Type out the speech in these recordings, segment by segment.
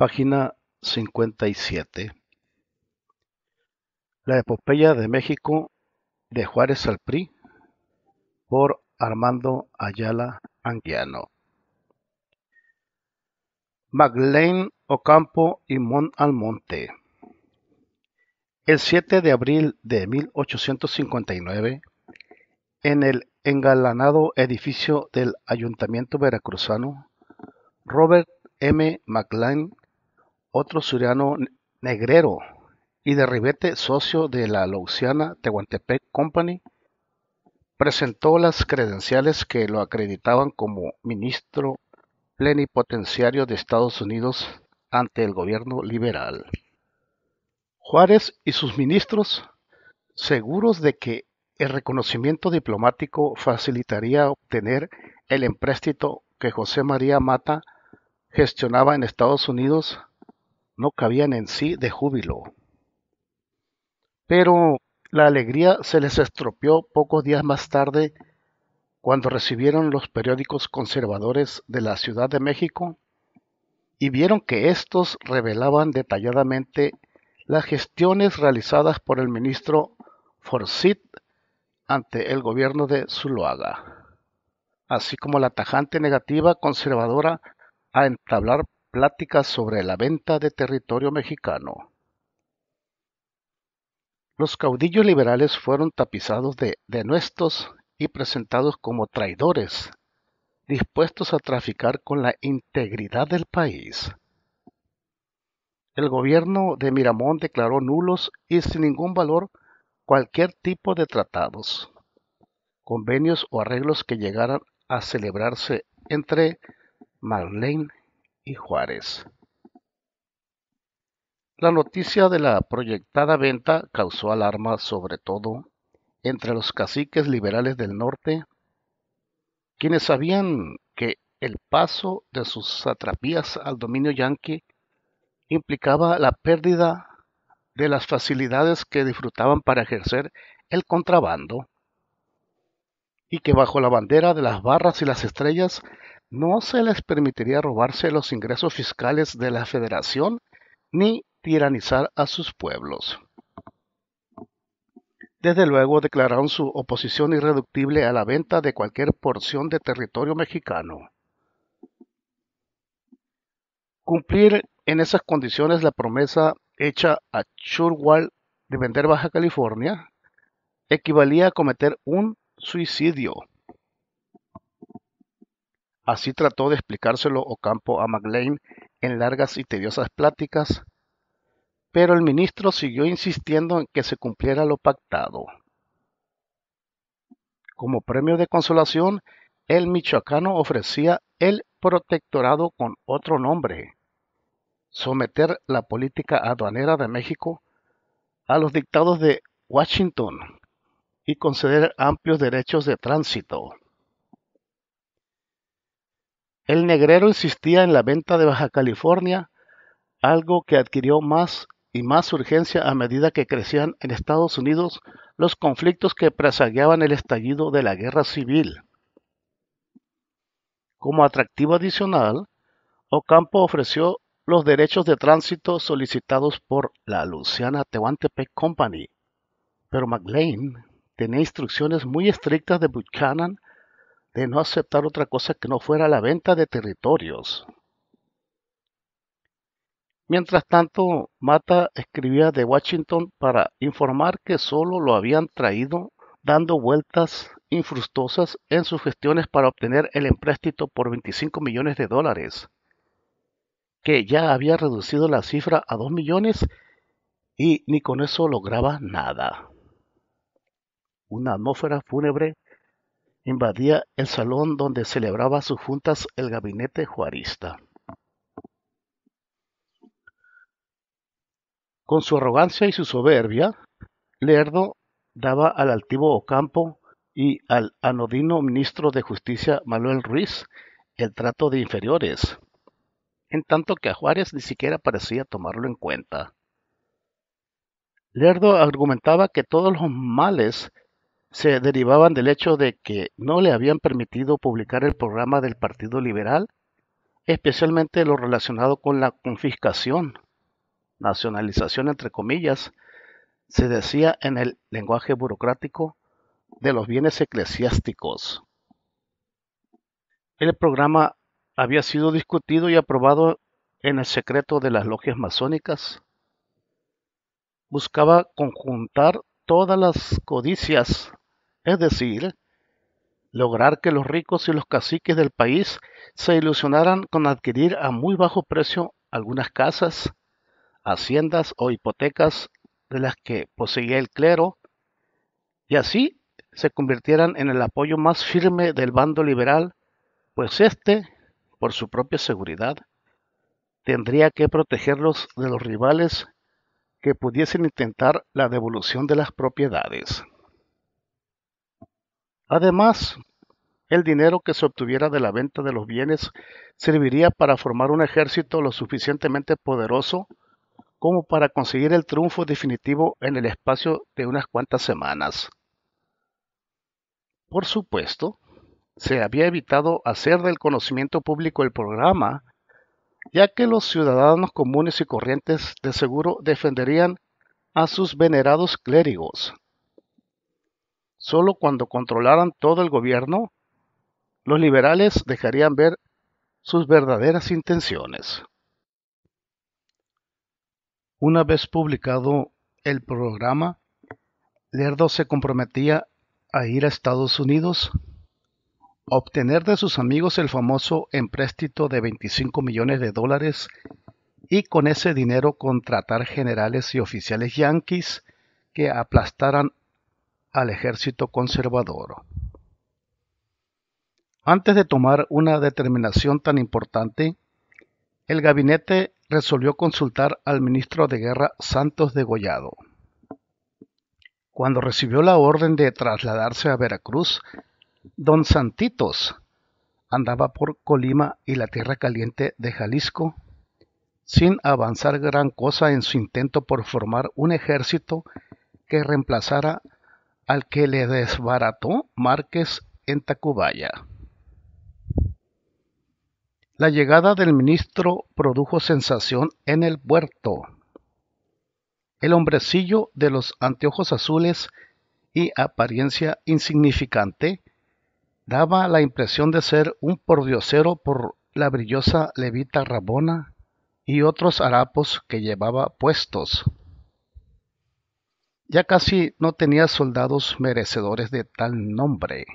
Página 57. La epopeya de México de Juárez alprí por Armando Ayala Anguiano. McLean Ocampo y Mon Almonte. El 7 de abril de 1859, en el engalanado edificio del Ayuntamiento Veracruzano, Robert M. McLean otro suriano negrero y de Ribete, socio de la Louisiana Tehuantepec Company, presentó las credenciales que lo acreditaban como ministro plenipotenciario de Estados Unidos ante el gobierno liberal. Juárez y sus ministros, seguros de que el reconocimiento diplomático facilitaría obtener el empréstito que José María Mata gestionaba en Estados Unidos, no cabían en sí de júbilo. Pero la alegría se les estropeó pocos días más tarde cuando recibieron los periódicos conservadores de la Ciudad de México y vieron que estos revelaban detalladamente las gestiones realizadas por el ministro Forsyth ante el gobierno de Zuloaga, así como la tajante negativa conservadora a entablar Pláticas sobre la venta de territorio mexicano. Los caudillos liberales fueron tapizados de denuestos y presentados como traidores, dispuestos a traficar con la integridad del país. El gobierno de Miramón declaró nulos y sin ningún valor cualquier tipo de tratados, convenios o arreglos que llegaran a celebrarse entre Marlene y Juárez. La noticia de la proyectada venta causó alarma sobre todo entre los caciques liberales del norte, quienes sabían que el paso de sus satrapías al dominio yanqui implicaba la pérdida de las facilidades que disfrutaban para ejercer el contrabando y que bajo la bandera de las barras y las estrellas no se les permitiría robarse los ingresos fiscales de la federación ni tiranizar a sus pueblos. Desde luego declararon su oposición irreductible a la venta de cualquier porción de territorio mexicano. Cumplir en esas condiciones la promesa hecha a Churwal de vender Baja California equivalía a cometer un suicidio Así trató de explicárselo Ocampo a McLean en largas y tediosas pláticas, pero el ministro siguió insistiendo en que se cumpliera lo pactado. Como premio de consolación, el michoacano ofrecía el protectorado con otro nombre, someter la política aduanera de México a los dictados de Washington y conceder amplios derechos de tránsito. El negrero insistía en la venta de Baja California, algo que adquirió más y más urgencia a medida que crecían en Estados Unidos los conflictos que presagiaban el estallido de la guerra civil. Como atractivo adicional, Ocampo ofreció los derechos de tránsito solicitados por la Luciana Tehuantepec Company, pero McLean tenía instrucciones muy estrictas de Buchanan de no aceptar otra cosa que no fuera la venta de territorios. Mientras tanto, Mata escribía de Washington para informar que solo lo habían traído dando vueltas infructuosas en sus gestiones para obtener el empréstito por 25 millones de dólares, que ya había reducido la cifra a 2 millones y ni con eso lograba nada. Una atmósfera fúnebre invadía el salón donde celebraba sus juntas el gabinete juarista. Con su arrogancia y su soberbia, Lerdo daba al altivo Ocampo y al anodino ministro de Justicia Manuel Ruiz el trato de inferiores, en tanto que a Juárez ni siquiera parecía tomarlo en cuenta. Lerdo argumentaba que todos los males se derivaban del hecho de que no le habían permitido publicar el programa del Partido Liberal, especialmente lo relacionado con la confiscación, nacionalización entre comillas, se decía en el lenguaje burocrático de los bienes eclesiásticos. El programa había sido discutido y aprobado en el secreto de las logias masónicas. Buscaba conjuntar todas las codicias es decir, lograr que los ricos y los caciques del país se ilusionaran con adquirir a muy bajo precio algunas casas, haciendas o hipotecas de las que poseía el clero, y así se convirtieran en el apoyo más firme del bando liberal, pues éste, por su propia seguridad, tendría que protegerlos de los rivales que pudiesen intentar la devolución de las propiedades. Además, el dinero que se obtuviera de la venta de los bienes serviría para formar un ejército lo suficientemente poderoso como para conseguir el triunfo definitivo en el espacio de unas cuantas semanas. Por supuesto, se había evitado hacer del conocimiento público el programa, ya que los ciudadanos comunes y corrientes de seguro defenderían a sus venerados clérigos. Solo cuando controlaran todo el gobierno, los liberales dejarían ver sus verdaderas intenciones. Una vez publicado el programa, Lerdo se comprometía a ir a Estados Unidos, obtener de sus amigos el famoso empréstito de 25 millones de dólares y con ese dinero contratar generales y oficiales yanquis que aplastaran al ejército conservador. Antes de tomar una determinación tan importante, el gabinete resolvió consultar al ministro de Guerra Santos de Gollado. Cuando recibió la orden de trasladarse a Veracruz, don Santitos andaba por Colima y la Tierra Caliente de Jalisco, sin avanzar gran cosa en su intento por formar un ejército que reemplazara al que le desbarató Márquez en Tacubaya. La llegada del ministro produjo sensación en el puerto. El hombrecillo de los anteojos azules y apariencia insignificante daba la impresión de ser un pordiosero por la brillosa levita rabona y otros harapos que llevaba puestos ya casi no tenía soldados merecedores de tal nombre.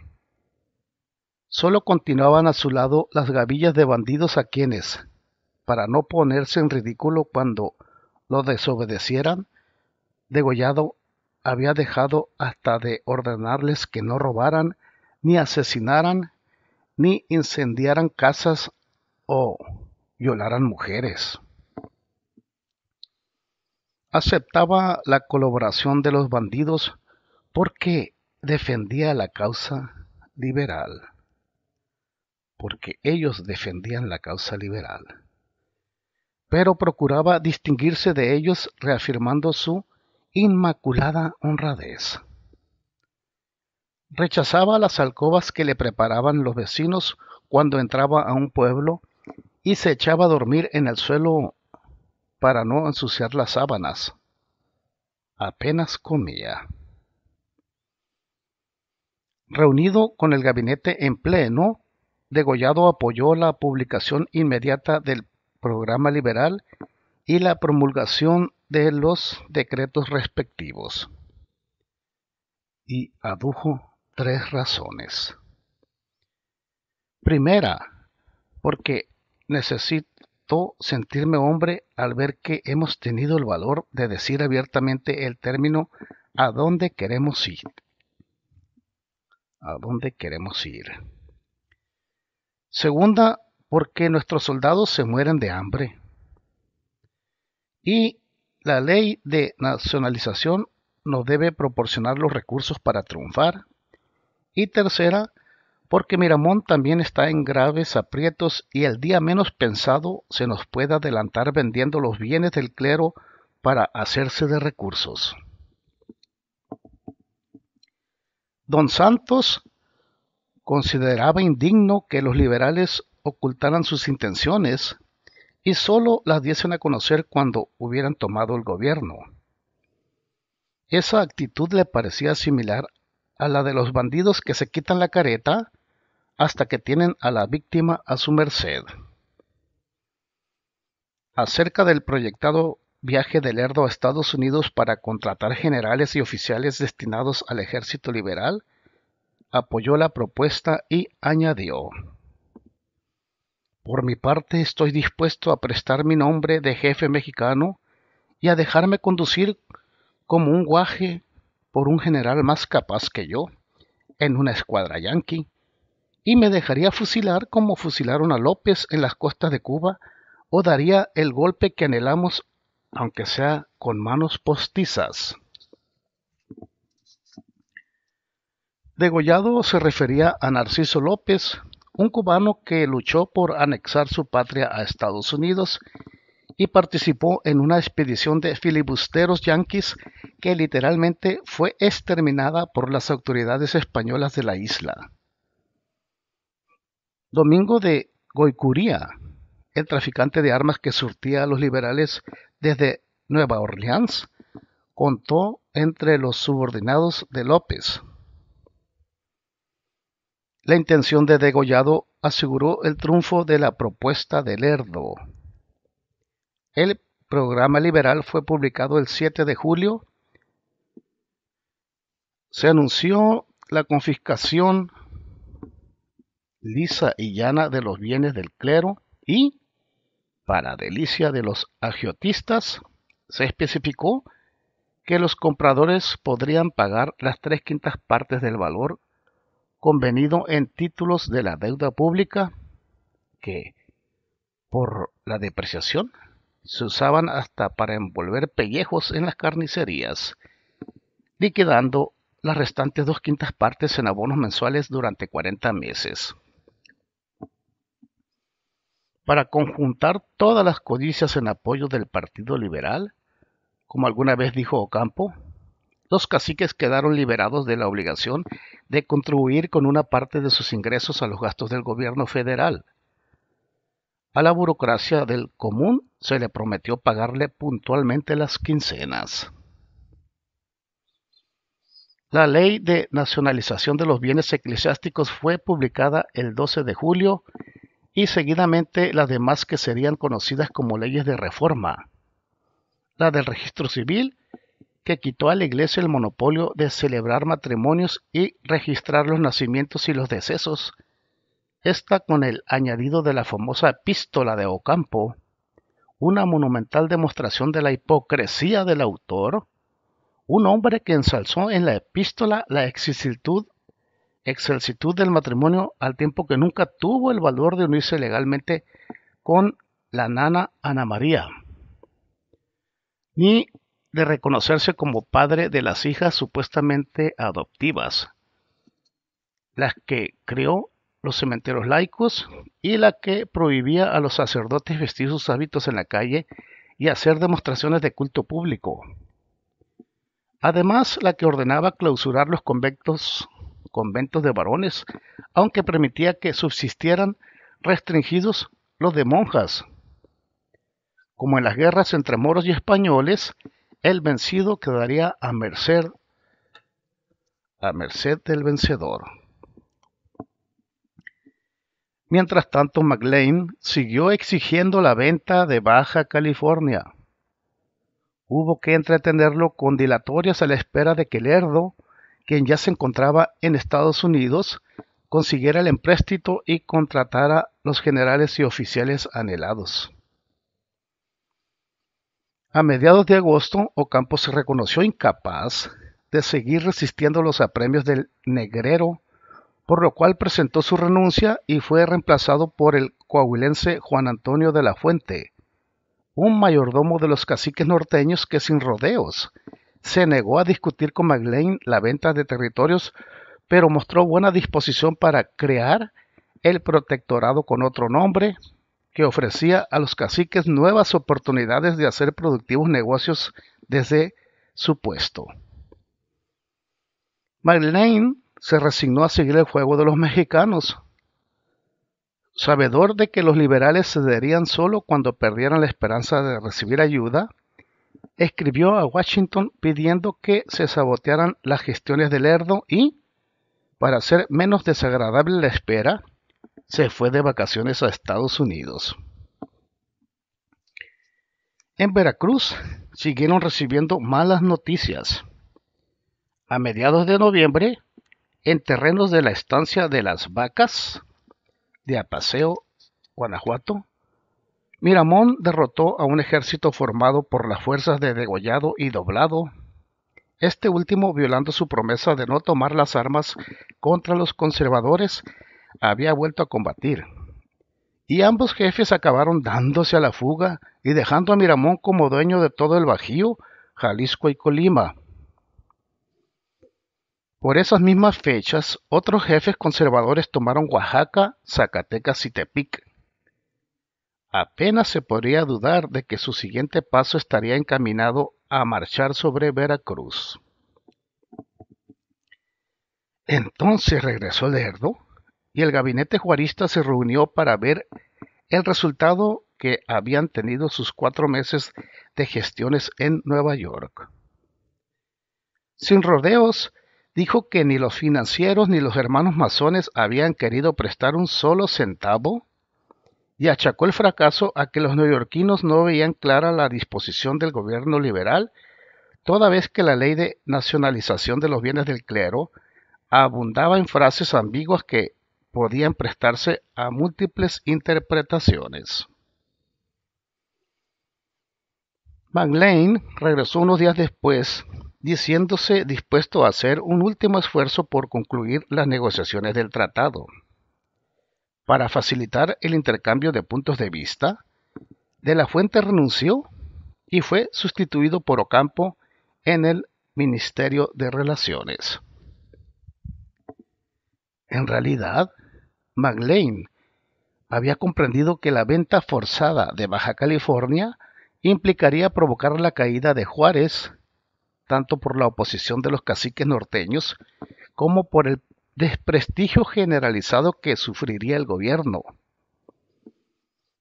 Solo continuaban a su lado las gavillas de bandidos a quienes, para no ponerse en ridículo cuando lo desobedecieran, degollado había dejado hasta de ordenarles que no robaran, ni asesinaran, ni incendiaran casas o violaran mujeres aceptaba la colaboración de los bandidos porque defendía la causa liberal, porque ellos defendían la causa liberal, pero procuraba distinguirse de ellos reafirmando su inmaculada honradez. Rechazaba las alcobas que le preparaban los vecinos cuando entraba a un pueblo y se echaba a dormir en el suelo para no ensuciar las sábanas. Apenas comía. Reunido con el gabinete en pleno, Degollado apoyó la publicación inmediata del programa liberal y la promulgación de los decretos respectivos. Y adujo tres razones. Primera, porque necesita sentirme hombre al ver que hemos tenido el valor de decir abiertamente el término a dónde queremos ir. A dónde queremos ir. Segunda, porque nuestros soldados se mueren de hambre. Y la ley de nacionalización nos debe proporcionar los recursos para triunfar. Y tercera, porque Miramón también está en graves aprietos y el día menos pensado se nos puede adelantar vendiendo los bienes del clero para hacerse de recursos. Don Santos consideraba indigno que los liberales ocultaran sus intenciones y solo las diesen a conocer cuando hubieran tomado el gobierno. Esa actitud le parecía similar a la de los bandidos que se quitan la careta hasta que tienen a la víctima a su merced. Acerca del proyectado viaje de Lerdo a Estados Unidos para contratar generales y oficiales destinados al ejército liberal, apoyó la propuesta y añadió Por mi parte estoy dispuesto a prestar mi nombre de jefe mexicano y a dejarme conducir como un guaje por un general más capaz que yo en una escuadra yanqui y me dejaría fusilar como fusilaron a López en las costas de Cuba o daría el golpe que anhelamos aunque sea con manos postizas. Degollado se refería a Narciso López, un cubano que luchó por anexar su patria a Estados Unidos y participó en una expedición de filibusteros yanquis que literalmente fue exterminada por las autoridades españolas de la isla. Domingo de Goicuría, el traficante de armas que surtía a los liberales desde Nueva Orleans, contó entre los subordinados de López. La intención de Degollado aseguró el triunfo de la propuesta de Lerdo. El programa liberal fue publicado el 7 de julio se anunció la confiscación lisa y llana de los bienes del clero y, para delicia de los agiotistas, se especificó que los compradores podrían pagar las tres quintas partes del valor convenido en títulos de la deuda pública que, por la depreciación, se usaban hasta para envolver pellejos en las carnicerías, liquidando las restantes dos quintas partes en abonos mensuales durante 40 meses. Para conjuntar todas las codicias en apoyo del Partido Liberal, como alguna vez dijo Ocampo, los caciques quedaron liberados de la obligación de contribuir con una parte de sus ingresos a los gastos del gobierno federal. A la burocracia del común se le prometió pagarle puntualmente las quincenas. La ley de nacionalización de los bienes eclesiásticos fue publicada el 12 de julio y seguidamente las demás que serían conocidas como leyes de reforma. La del registro civil, que quitó a la Iglesia el monopolio de celebrar matrimonios y registrar los nacimientos y los decesos, esta con el añadido de la famosa epístola de Ocampo, una monumental demostración de la hipocresía del autor, un hombre que ensalzó en la epístola la excelsitud del matrimonio al tiempo que nunca tuvo el valor de unirse legalmente con la nana Ana María, ni de reconocerse como padre de las hijas supuestamente adoptivas, las que creó los cementerios laicos y la que prohibía a los sacerdotes vestir sus hábitos en la calle y hacer demostraciones de culto público, Además, la que ordenaba clausurar los conventos, conventos de varones, aunque permitía que subsistieran restringidos los de monjas. Como en las guerras entre moros y españoles, el vencido quedaría a merced, a merced del vencedor. Mientras tanto, McLean siguió exigiendo la venta de Baja California. Hubo que entretenerlo con dilatorias a la espera de que Lerdo, quien ya se encontraba en Estados Unidos, consiguiera el empréstito y contratara los generales y oficiales anhelados. A mediados de agosto, Ocampo se reconoció incapaz de seguir resistiendo los apremios del negrero, por lo cual presentó su renuncia y fue reemplazado por el coahuilense Juan Antonio de la Fuente, un mayordomo de los caciques norteños que sin rodeos se negó a discutir con McLean la venta de territorios, pero mostró buena disposición para crear el protectorado con otro nombre que ofrecía a los caciques nuevas oportunidades de hacer productivos negocios desde su puesto. McLean se resignó a seguir el juego de los mexicanos, Sabedor de que los liberales cederían solo cuando perdieran la esperanza de recibir ayuda, escribió a Washington pidiendo que se sabotearan las gestiones del Lerdo y, para hacer menos desagradable la espera, se fue de vacaciones a Estados Unidos. En Veracruz siguieron recibiendo malas noticias. A mediados de noviembre, en terrenos de la estancia de las vacas, de Apaseo, Guanajuato, Miramón derrotó a un ejército formado por las fuerzas de Degollado y Doblado, este último violando su promesa de no tomar las armas contra los conservadores, había vuelto a combatir. Y ambos jefes acabaron dándose a la fuga y dejando a Miramón como dueño de todo el Bajío, Jalisco y Colima. Por esas mismas fechas, otros jefes conservadores tomaron Oaxaca, Zacatecas y Tepic. Apenas se podría dudar de que su siguiente paso estaría encaminado a marchar sobre Veracruz. Entonces regresó Lerdo y el gabinete juarista se reunió para ver el resultado que habían tenido sus cuatro meses de gestiones en Nueva York. Sin rodeos, dijo que ni los financieros ni los hermanos masones habían querido prestar un solo centavo y achacó el fracaso a que los neoyorquinos no veían clara la disposición del gobierno liberal, toda vez que la ley de nacionalización de los bienes del clero abundaba en frases ambiguas que podían prestarse a múltiples interpretaciones. McLean regresó unos días después diciéndose dispuesto a hacer un último esfuerzo por concluir las negociaciones del tratado. Para facilitar el intercambio de puntos de vista, De la Fuente renunció y fue sustituido por Ocampo en el Ministerio de Relaciones. En realidad, McLean había comprendido que la venta forzada de Baja California implicaría provocar la caída de Juárez tanto por la oposición de los caciques norteños como por el desprestigio generalizado que sufriría el gobierno.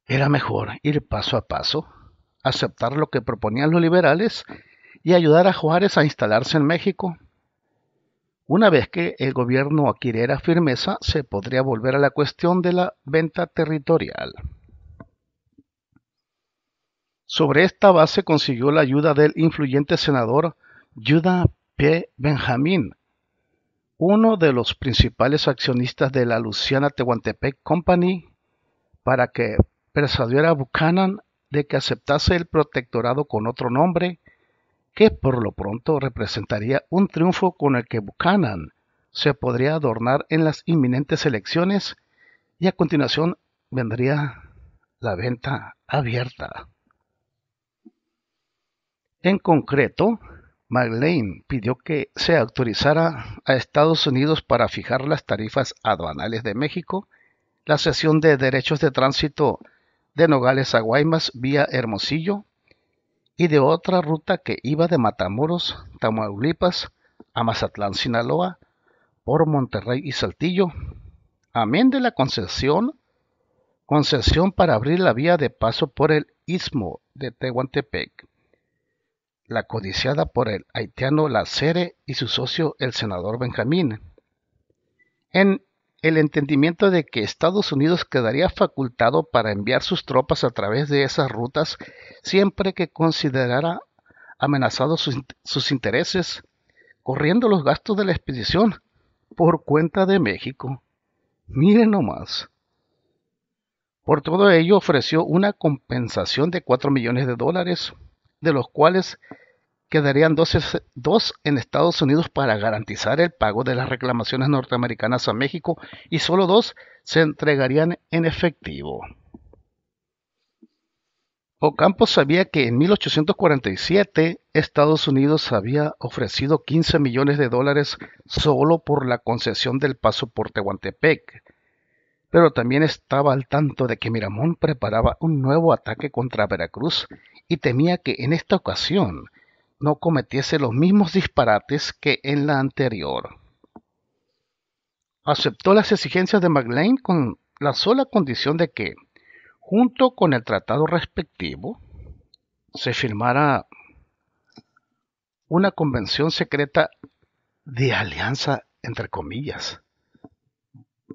Era mejor ir paso a paso, aceptar lo que proponían los liberales y ayudar a Juárez a instalarse en México. Una vez que el gobierno adquiriera firmeza, se podría volver a la cuestión de la venta territorial. Sobre esta base consiguió la ayuda del influyente senador Judah P. Benjamin, uno de los principales accionistas de la Luciana Tehuantepec Company, para que persuadiera a Buchanan de que aceptase el protectorado con otro nombre, que por lo pronto representaría un triunfo con el que Buchanan se podría adornar en las inminentes elecciones y a continuación vendría la venta abierta. En concreto, McLean pidió que se autorizara a Estados Unidos para fijar las tarifas aduanales de México, la cesión de derechos de tránsito de Nogales a Guaymas vía Hermosillo y de otra ruta que iba de Matamoros, Tamaulipas a Mazatlán, Sinaloa, por Monterrey y Saltillo, amén de la concesión, concesión para abrir la vía de paso por el istmo de Tehuantepec la codiciada por el haitiano Lacere y su socio el senador Benjamín, en el entendimiento de que Estados Unidos quedaría facultado para enviar sus tropas a través de esas rutas siempre que considerara amenazados sus, intereses, corriendo los gastos de la expedición por cuenta de México. Miren nomás. Por todo ello ofreció una compensación de 4 millones de dólares, de los cuales quedarían dos, en Estados Unidos para garantizar el pago de las reclamaciones norteamericanas a México y solo dos se entregarían en efectivo. Ocampo sabía que en 1847 Estados Unidos había ofrecido 15 millones de dólares solo por la concesión del paso por Tehuantepec, pero también estaba al tanto de que Miramón preparaba un nuevo ataque contra Veracruz y temía que en esta ocasión no cometiese los mismos disparates que en la anterior. Aceptó las exigencias de McLean con la sola condición de que, junto con el tratado respectivo, se firmara una convención secreta de alianza entre comillas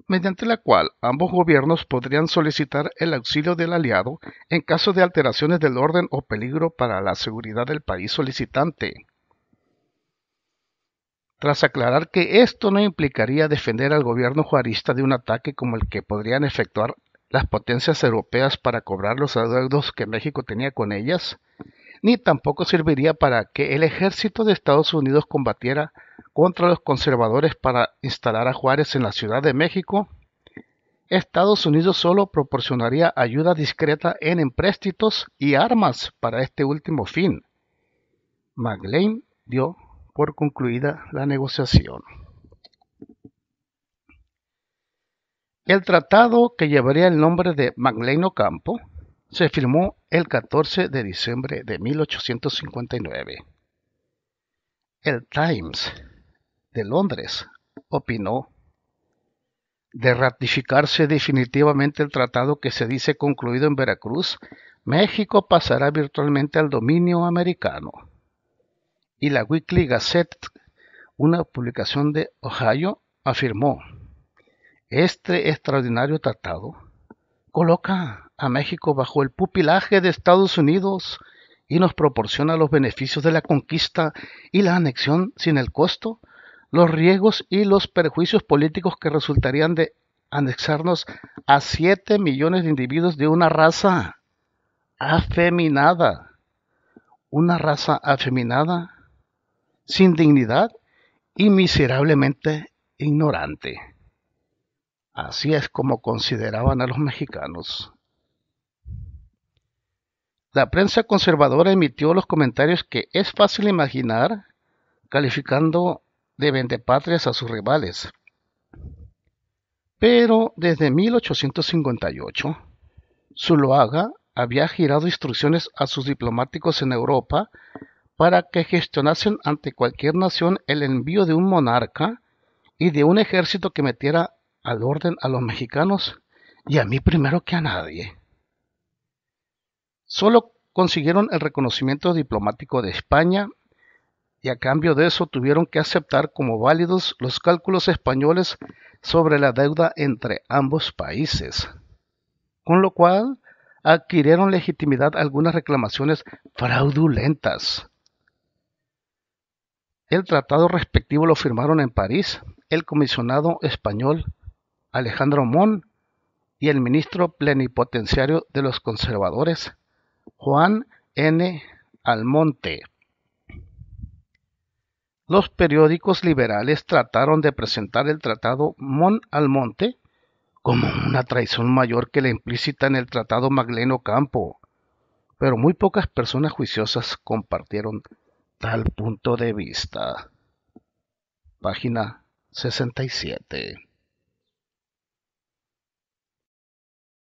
mediante la cual ambos gobiernos podrían solicitar el auxilio del aliado en caso de alteraciones del orden o peligro para la seguridad del país solicitante. Tras aclarar que esto no implicaría defender al gobierno juarista de un ataque como el que podrían efectuar las potencias europeas para cobrar los adeudos que México tenía con ellas, ni tampoco serviría para que el ejército de Estados Unidos combatiera contra los conservadores para instalar a Juárez en la Ciudad de México, Estados Unidos solo proporcionaría ayuda discreta en empréstitos y armas para este último fin. McLean dio por concluida la negociación. El tratado que llevaría el nombre de McLean Ocampo se firmó el 14 de diciembre de 1859. El Times de Londres opinó de ratificarse definitivamente el tratado que se dice concluido en Veracruz, México pasará virtualmente al dominio americano. Y la Weekly Gazette, una publicación de Ohio, afirmó, este extraordinario tratado coloca a México bajo el pupilaje de Estados Unidos y nos proporciona los beneficios de la conquista y la anexión sin el costo los riesgos y los perjuicios políticos que resultarían de anexarnos a 7 millones de individuos de una raza afeminada. Una raza afeminada, sin dignidad y miserablemente ignorante. Así es como consideraban a los mexicanos. La prensa conservadora emitió los comentarios que es fácil imaginar, calificando de patrias a sus rivales. Pero desde 1858, Zuloaga había girado instrucciones a sus diplomáticos en Europa para que gestionasen ante cualquier nación el envío de un monarca y de un ejército que metiera al orden a los mexicanos y a mí primero que a nadie. Solo consiguieron el reconocimiento diplomático de España y a cambio de eso tuvieron que aceptar como válidos los cálculos españoles sobre la deuda entre ambos países. Con lo cual, adquirieron legitimidad algunas reclamaciones fraudulentas. El tratado respectivo lo firmaron en París el comisionado español Alejandro Mon y el ministro plenipotenciario de los conservadores Juan N. Almonte los periódicos liberales trataron de presentar el tratado Mon al como una traición mayor que la implícita en el tratado Magleno Campo, pero muy pocas personas juiciosas compartieron tal punto de vista. Página 67.